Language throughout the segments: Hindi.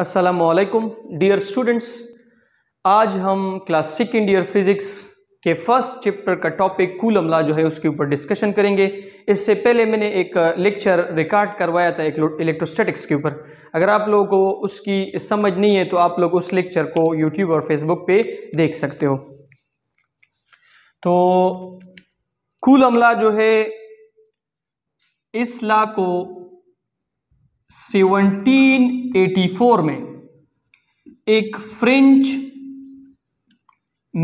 असलकुम डियर स्टूडेंट्स आज हम क्लास इन ईयर फिज़िक्स के फर्स्ट चैप्टर का टॉपिक कूल अमला जो है उसके ऊपर डिस्कशन करेंगे इससे पहले मैंने एक लेक्चर रिकॉर्ड करवाया था एक इलेक्ट्रोस्टैटिक्स के ऊपर अगर आप लोगों को उसकी समझ नहीं है तो आप लोग उस लेक्चर को यूट्यूब और फेसबुक पे देख सकते हो तो कूल अमला जो है इस ला को 1784 में एक फ्रेंच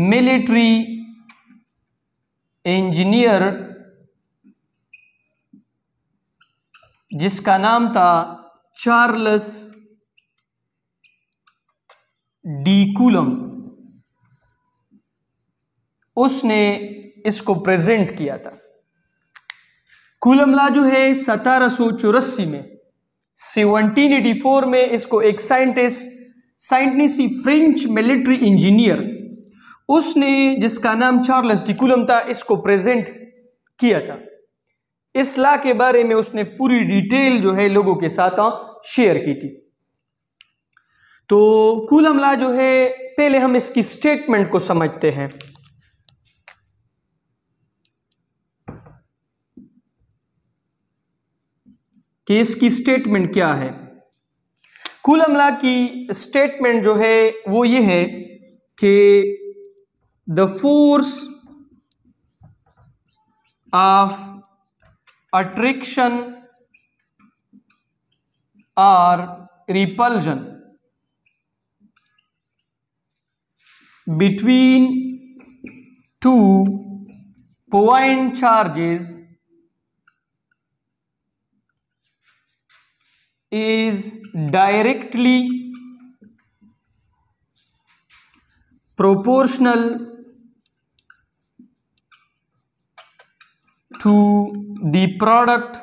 मिलिट्री इंजीनियर जिसका नाम था चार्ल्स डीकुलम उसने इसको प्रेजेंट किया था कुलमला जो है सतारह में 1784 में इसको एक साइंटिस्ट साइंटिसी फ्रेंच मिलिट्री इंजीनियर उसने जिसका नाम चार्ल्स डिकुलम था इसको प्रेजेंट किया था इस ला के बारे में उसने पूरी डिटेल जो है लोगों के साथ हाँ, शेयर की थी तो कुलम ला जो है पहले हम इसकी स्टेटमेंट को समझते हैं कि इसकी स्टेटमेंट क्या है कुल हमला की स्टेटमेंट जो है वो ये है कि the force of attraction or repulsion between two point charges is directly proportional to the product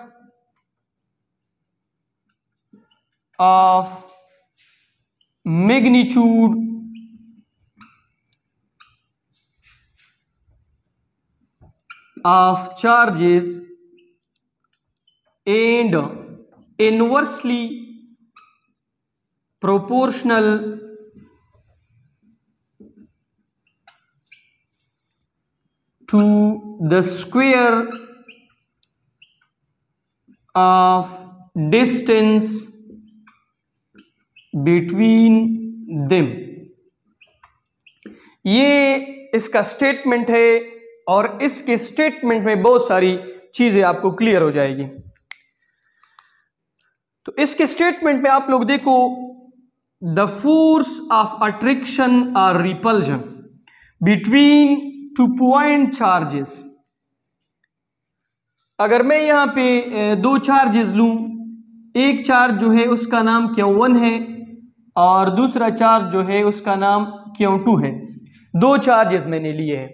of magnitude of charges and inversely proportional to the square of distance between them ये इसका स्टेटमेंट है और इसके स्टेटमेंट में बहुत सारी चीज़ें आपको क्लियर हो जाएगी तो इसके स्टेटमेंट में आप लोग देखो the force of attraction or repulsion between two point charges अगर मैं यहां पे दो चार्जेस लू एक चार्ज जो है उसका नाम क्यों वन है और दूसरा चार्ज जो है उसका नाम क्यों टू है दो चार्जेस मैंने लिए हैं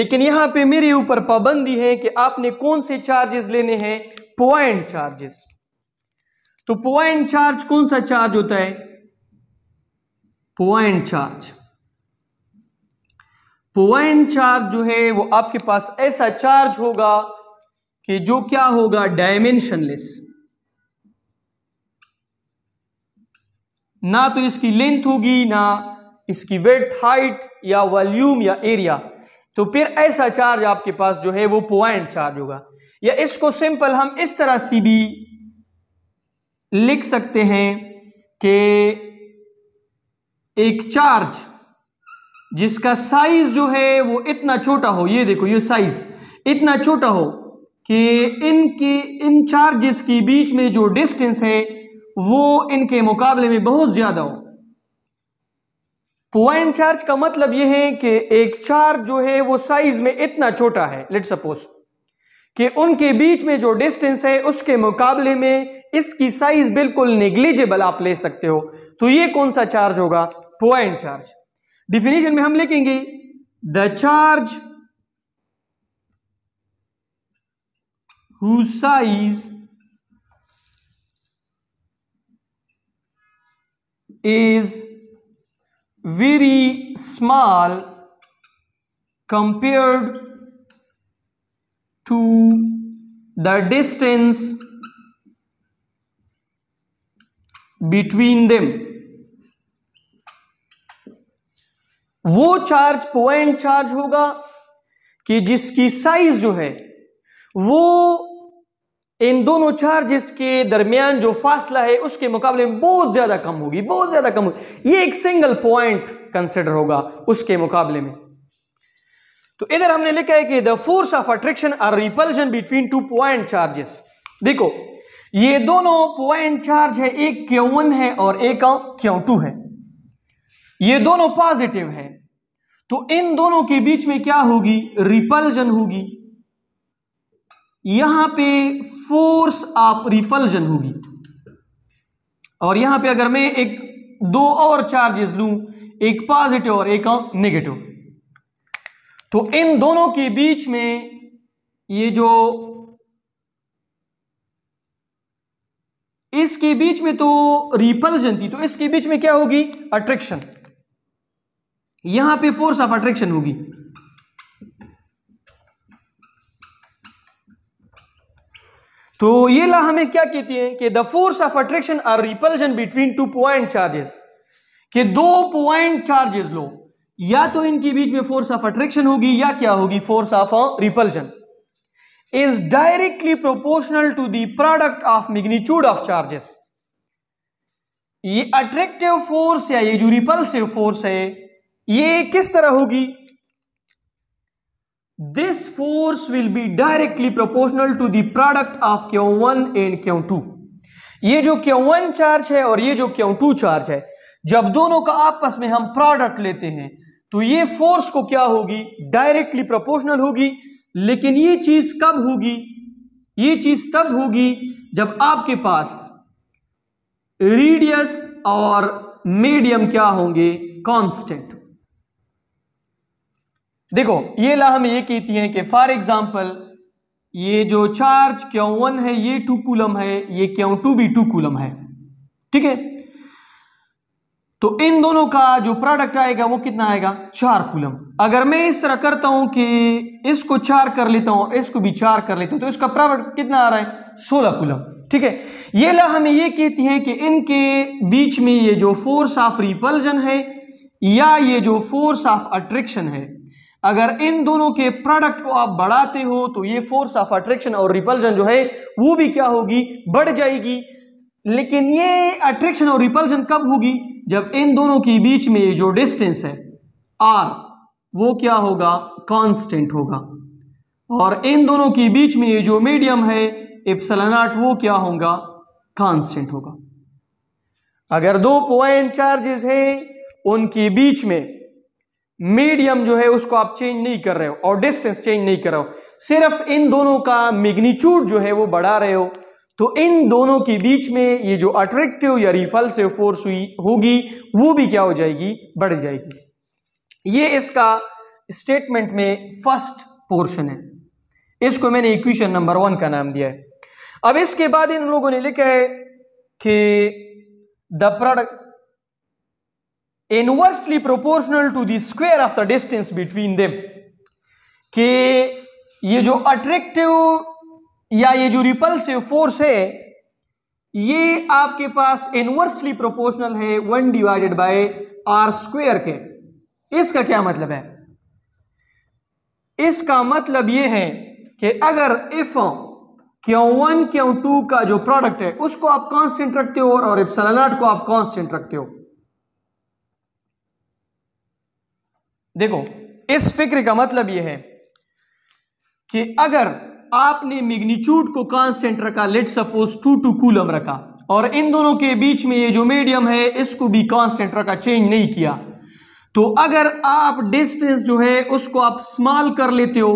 लेकिन यहां पे मेरे ऊपर पाबंदी है कि आपने कौन से चार्जेस लेने हैं पॉइंट चार्जेस तो पॉइंट चार्ज कौन सा चार्ज होता है पॉइंट चार्ज पॉइंट चार्ज जो है वो आपके पास ऐसा चार्ज होगा कि जो क्या होगा डायमेंशनलेस ना तो इसकी लेंथ होगी ना इसकी वेट हाइट या वॉल्यूम या एरिया तो फिर ऐसा चार्ज आपके पास जो है वो पॉइंट चार्ज होगा या इसको सिंपल हम इस तरह से भी लिख सकते हैं कि एक चार्ज जिसका साइज जो है वो इतना छोटा हो ये देखो ये साइज इतना छोटा हो कि इनकी इन चार्जेस की बीच में जो डिस्टेंस है वो इनके मुकाबले में बहुत ज्यादा हो पॉइंट चार्ज का मतलब यह है कि एक चार्ज जो है वो साइज में इतना छोटा है लेट सपोज कि उनके बीच में जो डिस्टेंस है उसके मुकाबले में इसकी साइज बिल्कुल निग्लिजिबल आप ले सकते हो तो ये कौन सा चार्ज होगा पॉइंट चार्ज डिफिनेशन में हम लिखेंगे the charge size is very small compared to the distance between them वो चार्ज पॉइंट चार्ज होगा कि जिसकी साइज जो है वो इन दोनों चार्जेस के दरमियान जो फासला है उसके मुकाबले में बहुत ज्यादा कम होगी बहुत ज्यादा कम होगी ये एक सिंगल पॉइंट कंसिडर होगा उसके मुकाबले में तो इधर हमने लिखा है कि the force of attraction or repulsion between two point charges देखो ये दोनों पॉइंट चार्ज है एक क्यों है और एक क्यों टू है ये दोनों पॉजिटिव है तो इन दोनों के बीच में क्या होगी रिपल्जन होगी यहां पे फोर्स आप रिपल्जन होगी और यहां पे अगर मैं एक दो और चार्जेस लूं एक पॉजिटिव और एक नेगेटिव तो इन दोनों के बीच में ये जो इसके बीच में तो रिपल्जन थी तो इसके बीच में क्या होगी अट्रैक्शन यहां पे फोर्स ऑफ अट्रैक्शन होगी तो ये ला हमें क्या कहती है कि the force of attraction or repulsion between two point charges कि दो पॉइंट चार्जेस लो या तो इनके बीच में फोर्स ऑफ अट्रैक्शन होगी या क्या होगी force of repulsion is directly proportional to the product of magnitude of charges ये अट्रैक्टिव फोर्स या ये जो रिपल्सिव फोर्स है ये किस तरह होगी this force will be directly proportional to the product of Q one and Q two ये जो क्यू वन चार्ज है और ये जो क्यू टू चार्ज है जब दोनों का आपस में हम प्रोडक्ट लेते हैं तो ये फोर्स को क्या होगी डायरेक्टली प्रोपोर्शनल होगी लेकिन ये चीज़ कब होगी ये चीज़ तब होगी जब आपके पास रेडियस और मीडियम क्या होंगे कांस्टेंट देखो ये ला हम ये कहती हैं कि फॉर एग्जांपल ये जो चार्ज क्यों वन है ये टू कूलम है ये क्यों टू भी टू कूलम है ठीक है तो इन दोनों का जो प्रोडक्ट आएगा वो कितना आएगा चार कूलम अगर मैं इस तरह करता हूं कि इसको चार कर लेता हूं और इसको भी चार कर लेता हूं तो इसका प्रोडक्ट कितना आ रहा है सोलह कूलम ठीक है ये ला हमें ये कहती है कि इनके बीच में ये जो फोर्स ऑफ रिपल्जन है या ये जो फोर्स ऑफ अट्रैक्शन है अगर इन दोनों के प्रोडक्ट को आप बढ़ाते हो तो ये फोर्स ऑफ अट्रैक्शन और रिपल्जन जो है वो भी क्या होगी बढ़ जाएगी लेकिन ये अट्रैक्शन और रिपल्जन कब होगी जब इन दोनों के बीच में जो डिस्टेंस है आर वो क्या होगा कांस्टेंट होगा और इन दोनों के बीच में ये जो मीडियम है इप्सलनाट वो क्या होगा कांस्टेंट होगा अगर दो पॉइंट चार्जेस है उनके बीच में मीडियम जो है उसको आप चेंज नहीं कर रहे हो और डिस्टेंस चेंज नहीं कर रहे हो सिर्फ इन दोनों का मिग्नीच्यूड जो है वो बढ़ा रहे हो तो इन दोनों के बीच में ये जो अट्रैक्टिव या रिफल्सिव फोर्स हुई होगी वो भी क्या हो जाएगी बढ़ जाएगी ये इसका स्टेटमेंट में फर्स्ट पोर्शन है इसको मैंने इक्वेशन नंबर वन का नाम दिया है अब इसके बाद इन लोगों ने लिखा है कि the product inversely proportional to the square of the distance between them कि ये जो अट्रैक्टिव या ये जो रिपल्सिव फोर्स है ये आपके पास इनवर्सली प्रोपोर्शनल है one divided by R square के इसका क्या मतलब है इसका मतलब ये है कि अगर इफ क्यों वन क्यों टू का जो प्रोडक्ट है उसको आप कांस्टेंट रखते हो और इफ नॉट को आप कांस्टेंट रखते हो देखो इस फिक्र का मतलब यह है कि अगर आपने मैग्नीट्यूड को कांस्टेंट रखा let suppose two two coulomb रखा और इन दोनों के बीच में ये जो मीडियम है इसको भी कांस्टेंट रखा चेंज नहीं किया तो अगर आप डिस्टेंस जो है उसको आप स्मॉल कर लेते हो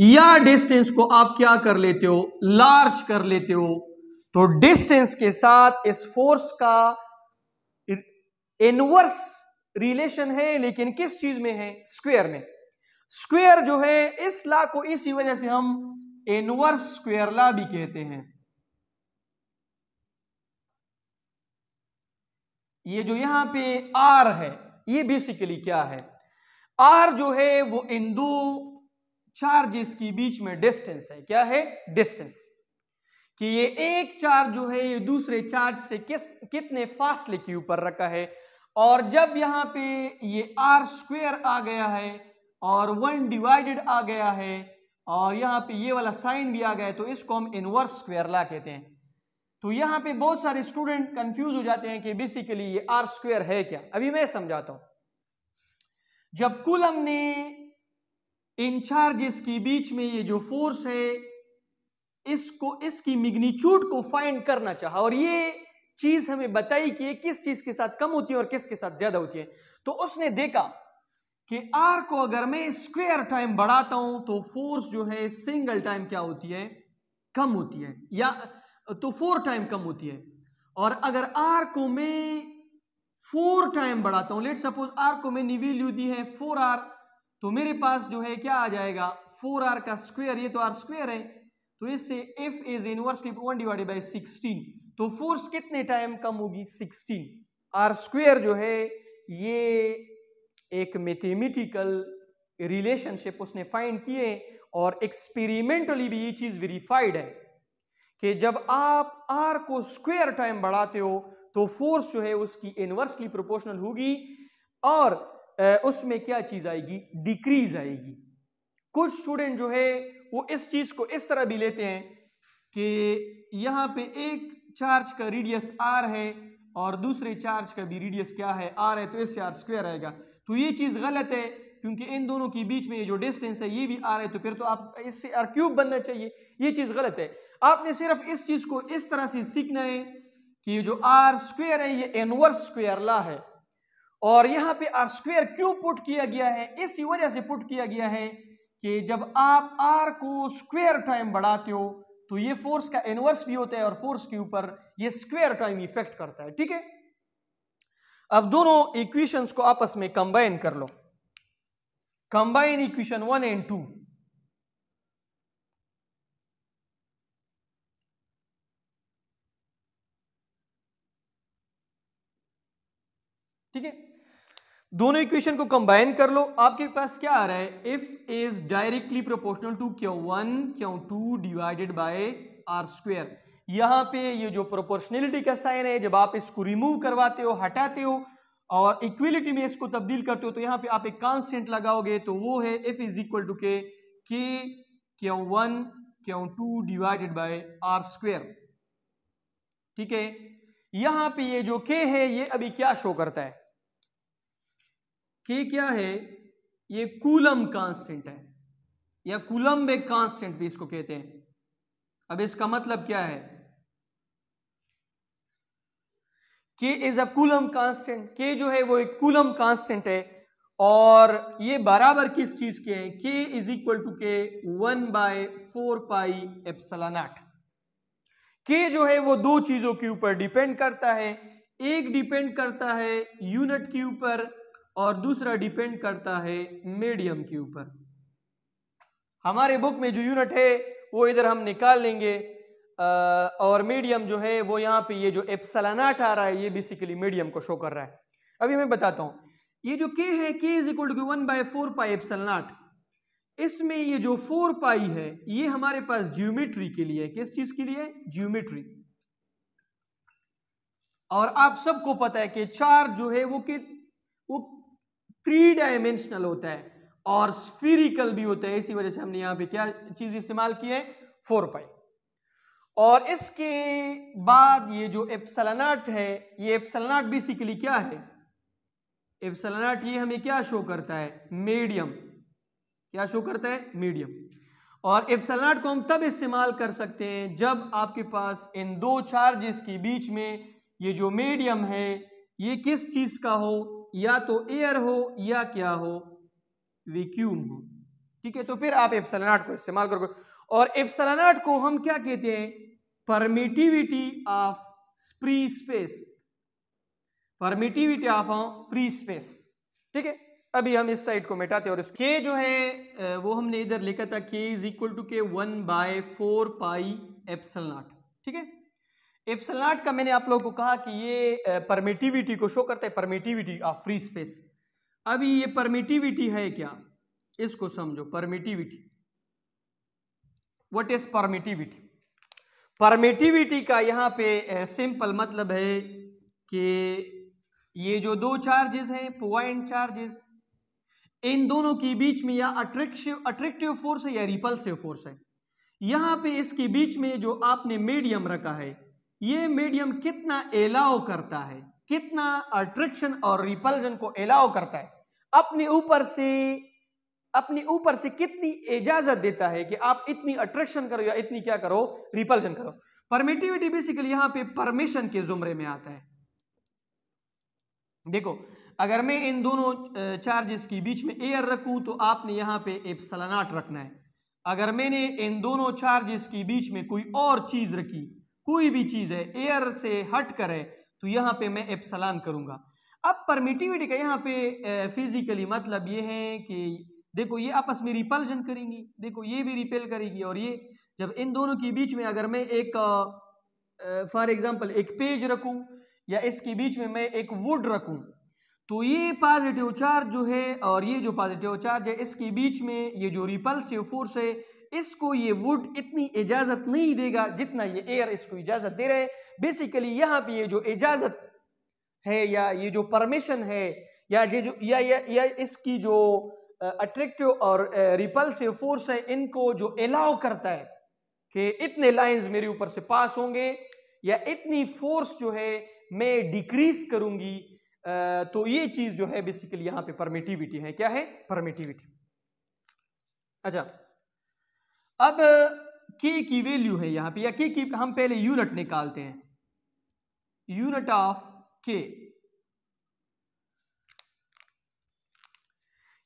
या डिस्टेंस को आप क्या कर लेते हो लार्ज कर लेते हो तो डिस्टेंस के साथ इस फोर्स का इनवर्स रिलेशन है लेकिन किस चीज में है स्क्वेयर में स्क्वेयर जो है इस लॉ को इसी वजह से हम एनवर स्क्वेरला भी कहते हैं ये जो यहां पे आर है ये बेसिकली क्या है आर जो है वो इन दो चार्जेस के बीच में डिस्टेंस है क्या है डिस्टेंस कि ये एक चार्ज जो है ये दूसरे चार्ज से किस कितने फासले के ऊपर रखा है और जब यहां पे ये आर स्क्वेयर आ गया है और वन डिवाइडेड आ गया है और यहाँ पे ये वाला साइन भी आ गया है तो इसको हम इनवर्स स्क्वेयर ला कहते हैं तो यहाँ पे बहुत सारे स्टूडेंट कंफ्यूज हो जाते हैं कि बेसिकली ये आर स्क्वेयर है क्या अभी मैं समझाता हूं जब कुलम ने इन चार्जेस के बीच में ये जो फोर्स है इसको इसकी मिग्नीच्यूड को फाइंड करना चाहा और ये चीज हमें बताई कि किस चीज के साथ कम होती है और किसके साथ ज्यादा होती है तो उसने देखा कि आर को अगर मैं स्क्वेयर टाइम बढ़ाता हूं तो फोर्स जो है सिंगल टाइम क्या होती है कम होती है या तो फोर टाइम कम होती है और अगर आर को मैं फोर टाइम बढ़ाता हूं लेट सपोज आर को मैंने वैल्यू दी है फोर आर तो मेरे पास जो है क्या आ जाएगा फोर आर का स्क्वेयर ये तो आर स्क्वेयर है तो इससे F is inversely one divided by sixteen तो फोर्स कितने टाइम कम होगी सिक्सटीन आर स्क्वेयर जो है ये एक मैथमेटिकल रिलेशनशिप उसने फाइंड किए और एक्सपेरिमेंटली भी ये चीज वेरीफाइड है कि जब आप आर को स्क्वायर टाइम बढ़ाते हो तो फोर्स जो है उसकी इनवर्सली प्रोपोर्शनल होगी और उसमें क्या चीज आएगी डिक्रीज आएगी कुछ स्टूडेंट जो है वो इस चीज को इस तरह भी लेते हैं कि यहां पे एक चार्ज का रेडियस आर है और दूसरे चार्ज का भी रेडियस क्या है आर है तो इससे आर स्क्वायर आएगा तो ये चीज़ गलत है क्योंकि इन दोनों के बीच में ये जो डिस्टेंस है ये भी आ रहा है तो फिर तो आप इससे आर क्यूब बनना चाहिए ये चीज़ गलत है आपने सिर्फ इस चीज़ को इस तरह से सीखना है कि ये जो आर स्क्वेयर है ये एनवर्स स्क्वेयर ला है और यहाँ पे आर स्क्वेयर क्यों पुट किया गया है इसी वजह से पुट किया गया है कि जब आप आर को स्क्वेयर टाइम बढ़ाते हो तो ये फोर्स का एनवर्स भी होता है और फोर्स के ऊपर ये स्क्वेयर टाइम इफेक्ट करता है ठीक है अब दोनों इक्वेशंस को आपस में कंबाइन कर लो combine equation one and two ठीक है दोनों इक्वेशन को कंबाइन कर लो आपके पास क्या आ रहा है F is directly proportional to Q one Q two divided by R square यहाँ पे ये जो प्रोपोर्शनलिटी का साइन है जब आप इसको रिमूव करवाते हो हटाते हो और इक्विलिटी में इसको तब्दील करते हो तो यहाँ पे आप एक कांस्टेंट लगाओगे तो वो है F is equal to K K Q one Q two divided by R square ठीक है यहां पे ये जो के है ये अभी क्या शो करता है के क्या है ये कूलम कांस्टेंट है या कूलम एक कांस्टेंट भी इसको कहते हैं अब इसका मतलब क्या है K is a coulomb constant के जो है वो एक कूलम कांस्टेंट है और ये बराबर किस चीज के हैं K is equal to K one by four pi epsilon naught के जो है वो दो चीजों के ऊपर डिपेंड करता है एक डिपेंड करता है यूनिट के ऊपर और दूसरा डिपेंड करता है मीडियम के ऊपर हमारे बुक में जो यूनिट है वो इधर हम निकाल लेंगे और मीडियम जो है वो यहाँ पे ये जो एप्सलानाट आ रहा है ये बेसिकली मीडियम को शो कर रहा है अभी मैं बताता हूँ ये जो के है K is equal to one by four pi epsilon naught इसमें ये जो फोर पाई है ये हमारे पास ज्योमेट्री के लिए किस चीज के लिए ज्योमेट्री और आप सबको पता है कि चार जो है वो कि वो थ्री डायमेंशनल होता है और स्फीरिकल भी होता है इसी वजह से हमने यहां पे क्या चीज इस्तेमाल की है फोर पाई और इसके बाद ये जो एप्सलनाट है ये एप्सलनाट बेसिकली क्या है एप्सलनाट ये हमें क्या शो करता है मीडियम क्या शो करता है मीडियम और एप्सलनाट को हम तब इस्तेमाल कर सकते हैं जब आपके पास इन दो चार्जेस के बीच में ये जो मीडियम है ये किस चीज़ का हो या तो एयर हो या क्या हो वैक्यूम हो ठीक है तो फिर आप एप्सलनाट को इस्तेमाल करोगे और एप्सलनाट को हम क्या कहते हैं permittivity of free space permittivity of free space ठीक है अभी हम इस साइड को मिटाते और इसके जो है वो हमने इधर लिखा था K is equal to K one by four pi epsilon naught ठीक है एप्सल नॉट का मैंने आप लोगों को कहा कि ये परमिटिविटी को शो करता है परमिटिविटी ऑफ फ्री स्पेस अभी ये परमिटिविटी है क्या इसको समझो permittivity what is permittivity permittivity का यहाँ पे सिंपल मतलब है कि ये जो दो चार्जेस हैं पॉइंट चार्जेस इन दोनों के बीच में या अट्रैक्टिव अट्रैक्टिव फोर्स है या रिपल्सिव फोर्स है यहाँ पे इसके बीच में जो आपने मीडियम रखा है ये मीडियम कितना एलाओ करता है कितना अट्रैक्शन और रिपल्जन को एलाओ करता है अपने ऊपर से अपने ऊपर से कितनी इजाजत देता है कि आप इतनी अट्रैक्शन करो या इतनी क्या करो रिपल्शन करो परमिटिविटी बेसिकली यहां पे परमिशन के जुमरे में आता है देखो अगर मैं इन दोनों चार्जेस के बीच में एयर रखूं तो आपने यहां पे एप्सलनाट रखना है अगर मैंने इन दोनों चार्जेस के बीच में कोई और चीज रखी कोई भी चीज है एयर से हट कर है तो यहां पे मैं एप्सलान करूंगा अब परमिटिविटी का यहां पे फिजिकली मतलब ये है कि देखो ये आपस में रिपल्जन करेंगी देखो ये भी रिपेल करेगी और ये जब इन दोनों के बीच में अगर मैं एक फॉर एग्जाम्पल एक पेज रखूं या इसके बीच में मैं एक वुड रखूं तो ये पॉजिटिव चार्ज जो है और ये जो पॉजिटिव चार्ज है इसके बीच में ये जो रिपल्सिव फोर्स है इसको ये वुड इतनी इजाजत नहीं देगा जितना ये एयर इसको इजाजत दे रहे बेसिकली यहाँ पे ये जो इजाजत है या ये जो परमिशन है या ये जो या, या, या इसकी जो अट्रैक्टिव और रिपल्सिव फोर्स है इनको जो अलाउ करता है कि इतने लाइंस मेरे ऊपर से पास होंगे या इतनी फोर्स जो है मैं डिक्रीज करूंगी तो ये चीज जो है बेसिकली यहां पे परमिटिविटी है क्या है परमिटिविटी अच्छा अब के की वैल्यू है यहां पे या के की हम पहले यूनिट निकालते हैं यूनिट ऑफ के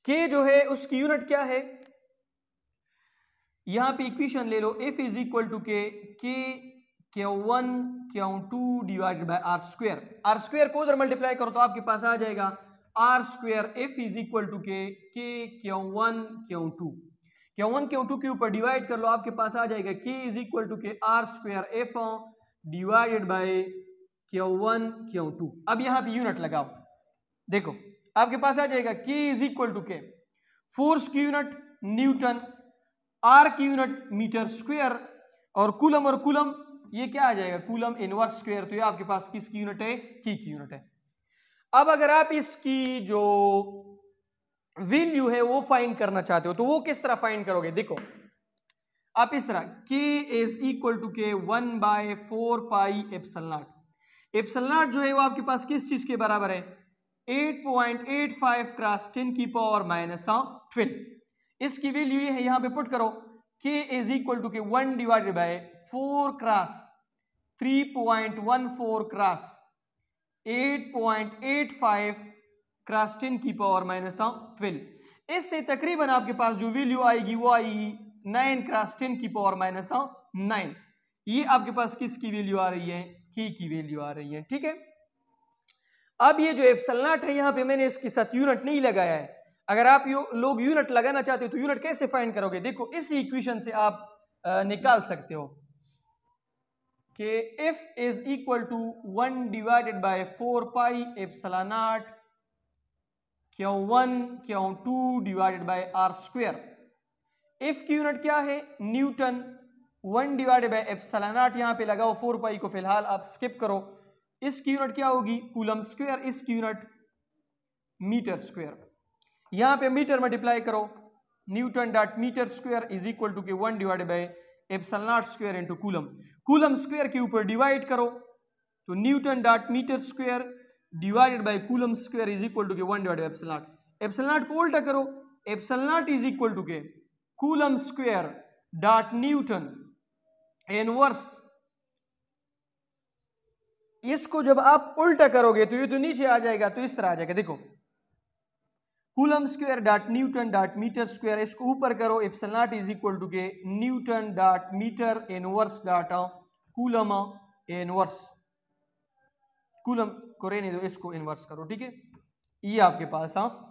के जो है उसकी यूनिट क्या है यहां पे इक्वेशन ले लो F is equal to K K Q one Q two divided by R square R square को उधर मल्टीप्लाई करो तो आपके पास आ जाएगा R square F is equal to K K Q one Q to क्यों वन क्यों टू के ऊपर डिवाइड कर लो आपके पास आ जाएगा K is equal to K R square F divided by Q one Q two अब यहां पर यूनिट लगाओ देखो आपके पास आ जाएगा K is equal to K force की यूनिट न्यूटन आर की यूनिट मीटर स्क्वेयर और कुलम और कुलम ये क्या आ जाएगा कूलम इनवर्स स्क्वेयर तो ये आपके पास किसकी यूनिट है की की यूनिट है अब अगर आप इसकी जो वैल्यू है वो फाइंड करना चाहते हो तो वो किस तरह फाइंड करोगे देखो आप इस तरह K is equal to K one by four pi epsilon naught epsilon naught जो है वो आपके पास किस चीज के बराबर है 8.85 क्रॉस 10 की पावर माइनस ट्वेल्व इसकी वैल्यू ये है यहां पे पुट करो k is equal to K one divided by 4 cross 3.14 cross 8.85 cross 10 की पावर माइनस ऑफ इससे तकरीबन आपके पास जो वैल्यू आएगी वो आएगी 9 क्रॉस 10 की पावर माइनस नाइन ये आपके पास किसकी वैल्यू आ रही है k की वैल्यू आ रही है ठीक है अब ये जो एप्सलनाट है यहाँ पे मैंने इसके साथ यूनिट नहीं लगाया है अगर आप लोग यूनिट लगाना चाहते हो तो यूनिट कैसे फाइंड करोगे देखो इस इक्वेशन से आप आ, निकाल सकते हो कि F is equal to one divided by four pi epsilon naught Q one Q two divided by R square F की यूनिट क्या है newton one divided by epsilon naught यहाँ पे लगाओ फोर पाई को फिलहाल आप स्किप करो इस की यूनिट क्या होगी कूलम स्क्वायर इस की यूनिट मीटर स्क्वायर यहां पे मीटर मल्टीप्लाई करो newton dot metre square is equal to K one divide by epsilon naught square into coulomb coulomb square के ऊपर डिवाइड करो तो newton dot metre square divided by coulomb square is equal to K one divide epsilon naught epsilon naught को उल्टा करो epsilon naught is equal to K coulomb square dot newton inverse इसको जब आप उल्टा करोगे तो ये तो नीचे आ जाएगा तो इस तरह आ जाएगा देखो coulomb square dot newton dot metre square इसको ऊपर करो epsilon naught is equal to K newton dot metre inverse dot coulomb inverse coulomb को रहने दो इसको इनवर्स करो ठीक है ये आपके पास हाँ